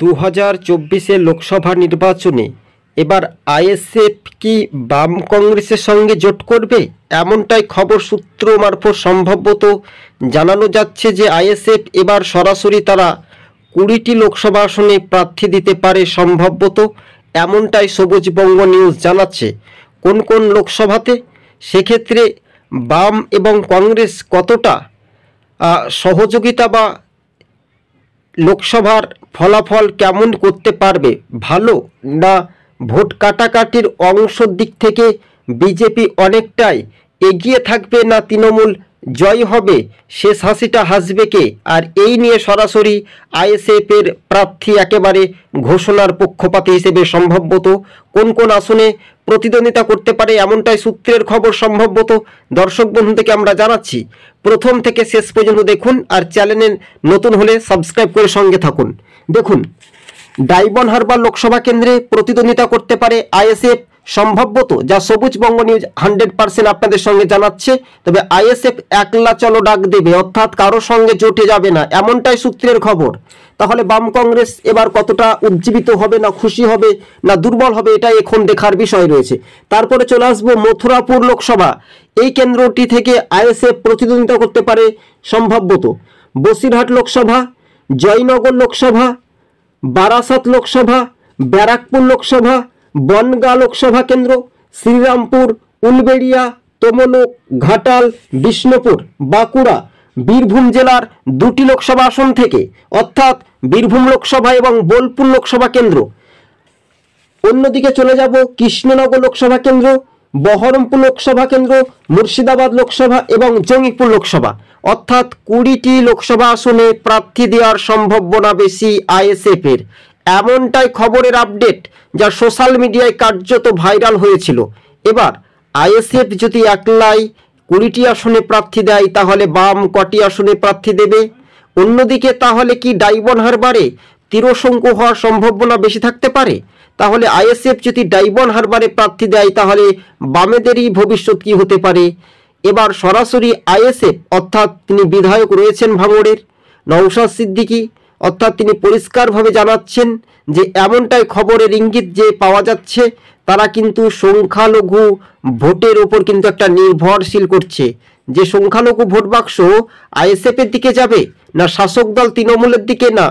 দু হাজার চব্বিশে লোকসভা নির্বাচনে এবার আইএসএফ কি বাম কংগ্রেসের সঙ্গে জোট করবে এমনটাই খবর সূত্র মারফত সম্ভবত জানানো যাচ্ছে যে আইএসএফ এবার সরাসরি তারা কুড়িটি লোকসভা আসনে প্রার্থী দিতে পারে সম্ভবত এমনটাই সবুজবঙ্গ নিউজ জানাচ্ছে কোন কোন লোকসভাতে সেক্ষেত্রে বাম এবং কংগ্রেস কতটা সহযোগিতা বা লোকসভার ফলাফল কেমন করতে পারবে ভালো না ভোট কাটাকাটির অংশর দিক থেকে বিজেপি অনেকটাই এগিয়ে থাকবে না তৃণমূল জয় হবে শেষ হাসিটা হাসবে কে আর এই নিয়ে সরাসরি আইএসএফের প্রার্থী একেবারে ঘোষণার পক্ষপাতি হিসেবে সম্ভবত কোন কোন আসনে প্রতিদ্বন্দ্বিতা করতে পারে এমনটাই সূত্রের খবর সম্ভবত দর্শক বন্ধু থেকে আমরা জানাচ্ছি প্রথম থেকে শেষ পর্যন্ত দেখুন আর চ্যানেলে নতুন হলে সাবস্ক্রাইব করে সঙ্গে থাকুন দেখুন ডাইবন হারবার লোকসভা কেন্দ্রে প্রতিদ্বন্দ্বিতা করতে পারে আইএসএফ সম্ভাব্যত যা সবুজ বঙ্গ নিউজ হান্ড্রেড পার্সেন্ট আপনাদের সঙ্গে জানাচ্ছে তবে আইএসএফ একলা চলো ডাক দেবে অর্থাৎ কারো সঙ্গে জোটে যাবে না এমনটাই সূত্রের খবর তাহলে বাম কংগ্রেস এবার কতটা উজ্জীবিত হবে না খুশি হবে না দুর্বল হবে এটা এখন দেখার বিষয় রয়েছে তারপরে চলে আসবো মথুরাপুর লোকসভা এই কেন্দ্রটি থেকে আইএসএফ প্রতিদ্বন্দ্বিতা করতে পারে সম্ভাব্যত বসিরহাট লোকসভা জয়নগর লোকসভা বারাসাত লোকসভা ব্যারাকপুর লোকসভা বনগাঁ লোকসভা কেন্দ্র শ্রীরামপুর উলবেড়িয়া তমনুক ঘাটাল বিষ্ণুপুর বাঁকুড়া বীরভূম জেলার দুটি লোকসভা আসন থেকে অর্থাৎ বীরভূম লোকসভা এবং বোলপুর লোকসভা কেন্দ্র অন্যদিকে চলে যাব কৃষ্ণনগর লোকসভা কেন্দ্র বহরমপুর লোকসভা কেন্দ্র মুর্শিদাবাদ লোকসভা এবং জঙ্গিপুর লোকসভা অর্থাৎ কুড়িটি লোকসভা আসনে প্রার্থী দেওয়ার সম্ভাবনা বেশি আইএসএফের এমনটাই খবরের আপডেট যা সোশ্যাল মিডিয়ায় কার্যত ভাইরাল হয়েছিল এবার আইএসএফ যদি একলাই কুড়িটি আসনে প্রার্থী দেয় তাহলে বাম কটি আসনে প্রার্থী দেবে অন্যদিকে তাহলে কি ডাইবন হারবারে তীরশঙ্কু হওয়ার সম্ভাবনা বেশি থাকতে পারে তাহলে আইএসএফ যদি ডাইবন হারবারে প্রার্থী দেয় তাহলে বামেদেরই ভবিষ্যৎ কি হতে পারে এবার সরাসরি আইএসএফ অর্থাৎ তিনি বিধায়ক রয়েছেন ভাঙড়ের নৌসাদ সিদ্দিকী অর্থাৎ তিনি পরিষ্কারভাবে জানাচ্ছেন যে এমনটাই খবরের ইঙ্গিত যে পাওয়া যাচ্ছে তারা কিন্তু সংখ্যালঘু ভোটের ওপর কিন্তু একটা নির্ভরশীল করছে যে সংখ্যালঘু ভোট বাক্স আইএসএফের দিকে যাবে না শাসক দল তৃণমূলের দিকে না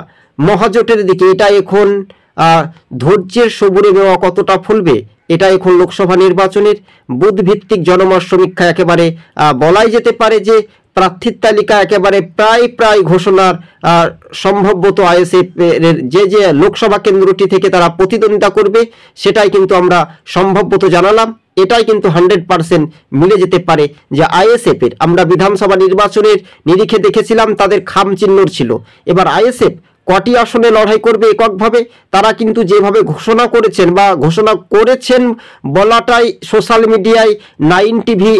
মহাজোটের দিকে এটা এখন ধৈর্যের সবুরে নেওয়া কতটা ফুলবে এটা এখন লোকসভা নির্বাচনের বুধভিত্তিক জনমত সমীক্ষা একেবারে বলাই যেতে পারে যে প্রার্থীর তালিকা একেবারে প্রায় প্রায় ঘোষণার সম্ভবত আইএসএফ যে যে লোকসভা কেন্দ্রটি থেকে তারা প্রতিদ্বন্দ্বিতা করবে সেটাই কিন্তু আমরা সম্ভবত জানালাম এটাই কিন্তু হান্ড্রেড পারসেন্ট মিলে যেতে পারে যে আইএসএফের আমরা বিধানসভা নির্বাচনের নিরিখে দেখেছিলাম তাদের খাম চিহ্ন ছিল এবার আইএসএফ কটি আসনে লড়াই করবে এককভাবে তারা কিন্তু যেভাবে ঘোষণা করেছেন বা ঘোষণা করেছেন বলাটাই সোশ্যাল মিডিয়ায় নাইন টিভি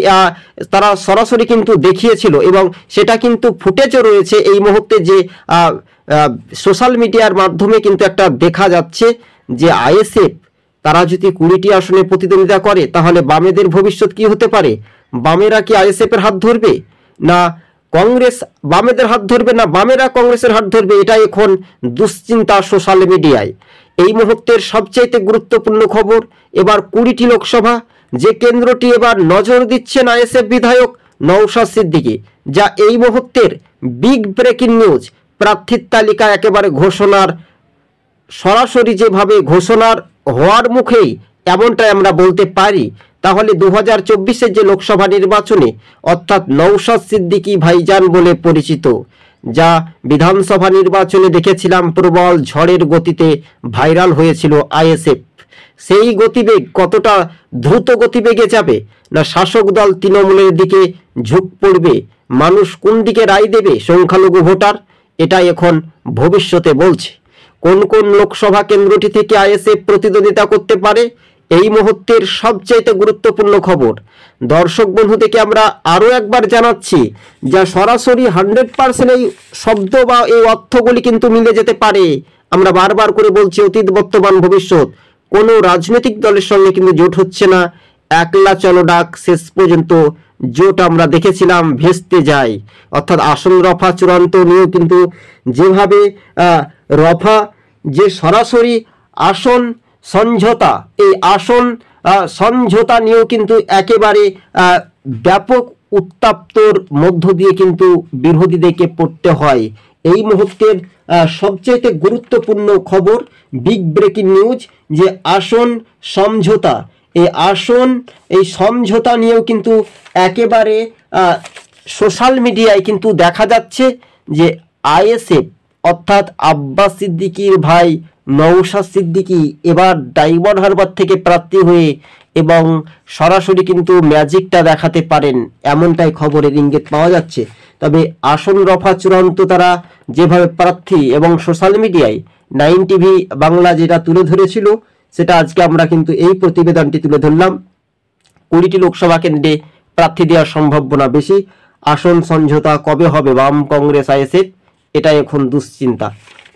তারা সরাসরি কিন্তু দেখিয়েছিল এবং সেটা কিন্তু ফুটেজও রয়েছে এই মুহূর্তে যে সোশ্যাল মিডিয়ার মাধ্যমে কিন্তু একটা দেখা যাচ্ছে যে আইএসএফ তারা যদি কুড়িটি আসনে প্রতিদ্বন্দ্বিতা করে তাহলে বামেদের ভবিষ্যৎ কি হতে পারে বামেরা কি আইএসএফের হাত ধরবে না কংগ্রেস বামেদের হাত ধরবে না বামেরা কংগ্রেসের হাত ধরবে এটা এখন দুশ্চিন্তা সোশ্যাল মিডিয়ায় এই মুহূর্তের সবচাইতে গুরুত্বপূর্ণ খবর এবার কুড়িটি লোকসভা যে কেন্দ্রটি এবার নজর দিচ্ছেন আইএসএফ বিধায়ক নৌশাদ সিদ্দিকি যা এই মুহূর্তের বিগ ব্রেকিং নিউজ প্রার্থীর তালিকা একেবারে ঘোষণার সরাসরি যেভাবে ঘোষণার হওয়ার মুখেই এমনটাই আমরা বলতে পারি তাহলে দু হাজার যে লোকসভা নির্বাচনে অর্থাৎ নৌসাদ সিদ্দিকি ভাইজান বলে পরিচিত যা বিধানসভা নির্বাচনে দেখেছিলাম প্রবল ঝড়ের গতিতে ভাইরাল হয়েছিল আইএসএফ সেই গতিবেগ কতটা দ্রুত গতিবেগে যাবে না শাসক দল তৃণমূলের দিকে ঝুঁক পড়বে মানুষ কোন দিকে রায় দেবে সংখ্যালঘু ভোটার এটা এখন ভবিষ্যতে বলছে কোন কোন লোকসভা কেন্দ্রটি থেকে আইএসএফ প্রতিদ্বন্দ্বিতা করতে পারে এই মুহূর্তের সবচাইতে গুরুত্বপূর্ণ খবর দর্শক বন্ধু থেকে আমরা আরও একবার জানাচ্ছি যা সরাসরি হান্ড্রেড পার্সেন্ট এই শব্দ বা এই অর্থগুলি কিন্তু মিলে যেতে পারে আমরা বারবার করে বলছি অতীত বর্তমান ভবিষ্যৎ কোনো রাজনৈতিক দলের সঙ্গে কিন্তু জোট হচ্ছে না একলা চলো ডাক শেষ পর্যন্ত জোট আমরা দেখেছিলাম ভেস্তে যায় অর্থাৎ আসন রফা চূড়ান্ত নিয়েও কিন্তু যেভাবে রফা যে সরাসরি আসন সমঝোতা এই আসন সমঝোতা নিয়েও কিন্তু একেবারে ব্যাপক উত্তাপ্তর মধ্য দিয়ে কিন্তু বিরোধীদেরকে পড়তে হয় এই মুহূর্তের সবচেয়ে গুরুত্বপূর্ণ খবর বিগ ব্রেকিং নিউজ যে আসন সমঝোতা এই আসন এই সমঝোতা নিয়েও কিন্তু একেবারে সোশ্যাল মিডিয়ায় কিন্তু দেখা যাচ্ছে যে আইএসএফ অর্থাৎ আব্বাস সিদ্দিকির ভাই নৌশাদ সিদ্দিকি এবার ডায়মন্ড হারবার থেকে প্রার্থী হয়ে এবং সরাসরি কিন্তু ম্যাজিকটা দেখাতে পারেন এমনটাই খবরের ইঙ্গিত পাওয়া যাচ্ছে তবে আসন রফা চূড়ান্ত তারা যেভাবে প্রার্থী এবং সোশ্যাল মিডিয়ায় নাইন টিভি বাংলা যেটা তুলে ধরেছিল সেটা আজকে আমরা কিন্তু এই প্রতিবেদনটি তুলে ধরলাম কুড়িটি লোকসভা কেন্দ্রে প্রার্থী দেওয়ার সম্ভাবনা বেশি আসন সমঝোতা কবে হবে বাম কংগ্রেস আইএসএফ এটাই এখন দুশ্চিন্তা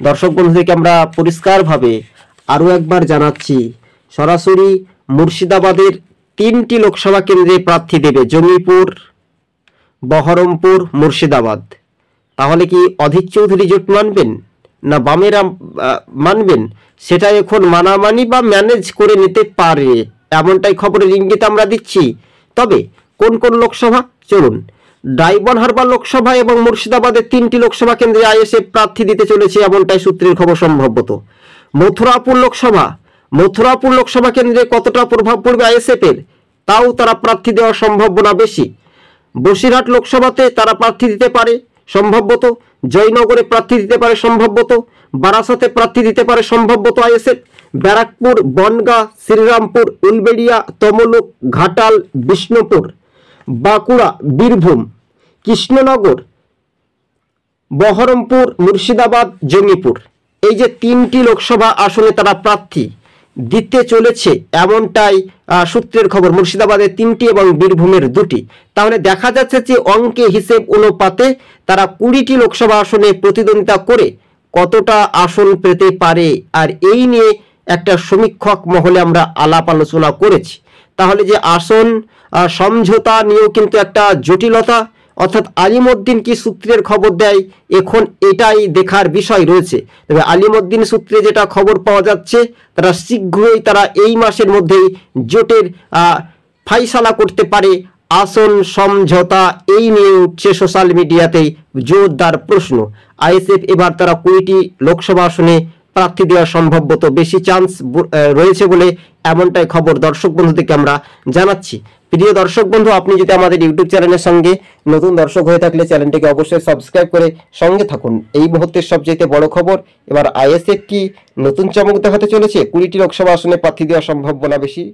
দর্শক বন্ধু থেকে আমরা পরিষ্কারভাবে আরও একবার জানাচ্ছি সরাসরি মুর্শিদাবাদের তিনটি লোকসভা কেন্দ্রে প্রার্থী দেবে জঙ্গিপুর বহরমপুর মুর্শিদাবাদ তাহলে কি অধিক চৌধুরী জোট মানবেন না বামেরা মানবেন সেটা এখন মানামানি বা ম্যানেজ করে নিতে পারে এমনটাই খবরের ইঙ্গিত আমরা দিচ্ছি তবে কোন কোন লোকসভা চলুন হারবার লোকসভা এবং মুর্শিদাবাদের তিনটি লোকসভা কেন্দ্রে আইএসএফ প্রার্থী দিতে চলেছে এমনটাই সূত্রের খবর সম্ভবত মথুরাপুর লোকসভা মথুরাপুর লোকসভা কেন্দ্রে কতটা প্রভাব পড়বে আইএসএফের তাও তারা প্রার্থী দেওয়ার সম্ভাবনা বেশি বসিরহাট লোকসভাতে তারা প্রার্থী দিতে পারে সম্ভবত জয়নগরে প্রার্থী দিতে পারে সম্ভবত বারাসাতে প্রার্থী দিতে পারে সম্ভবত আইএসএফ ব্যারাকপুর বনগা শ্রীরামপুর উলবেড়িয়া তমলুক ঘাটাল বিষ্ণুপুর বাঁকুড়া বীরভূম কৃষ্ণনগর বহরমপুর মুর্শিদাবাদ জঙ্গিপুর এই যে তিনটি লোকসভা আসনে তারা প্রার্থী দিতে চলেছে এমনটাই সূত্রের খবর মুর্শিদাবাদে তিনটি এবং বীরভূমের দুটি তাহলে দেখা যাচ্ছে যে অঙ্কে হিসেব অনুপাতে তারা কুড়িটি লোকসভা আসনে প্রতিদ্বন্দ্বিতা করে কতটা আসন পেতে পারে আর এই নিয়ে একটা সমীক্ষক মহলে আমরা আলাপ আলোচনা করেছি তাহলে যে আসন সমঝোতা নিয়েও কিন্তু একটা জটিলতা অর্থাৎ আলিমুদ্দিন কি সূত্রের খবর দেয় এখন এটাই দেখার বিষয় রয়েছে তবে আলিমুদ্দিন সূত্রে যেটা খবর পাওয়া যাচ্ছে তারা শীঘ্রই তারা এই মাসের মধ্যেই জোটের ফাইসালা করতে পারে আসন সমঝোতা এই নিয়ে উঠছে সোশ্যাল মিডিয়াতেই জোরদার প্রশ্ন আইএসএফ এবার তারা কুড়িটি লোকসভা আসনে প্রার্থী দেওয়া সম্ভবত বেশি চান্স রয়েছে বলে এমনটাই খবর দর্শক বন্ধুদেরকে আমরা জানাচ্ছি প্রিয় দর্শক বন্ধু আপনি যদি আমাদের ইউটিউব চ্যানেলের সঙ্গে নতুন দর্শক হয়ে থাকলে চ্যানেলটিকে অবশ্যই সাবস্ক্রাইব করে সঙ্গে থাকুন এই মুহূর্তের সবচেয়ে বড় খবর এবার আইএসএফ কি নতুন চমক দেখাতে চলেছে কুড়িটি লোকসভা আসনে প্রার্থী দেওয়া সম্ভব বলা বেশি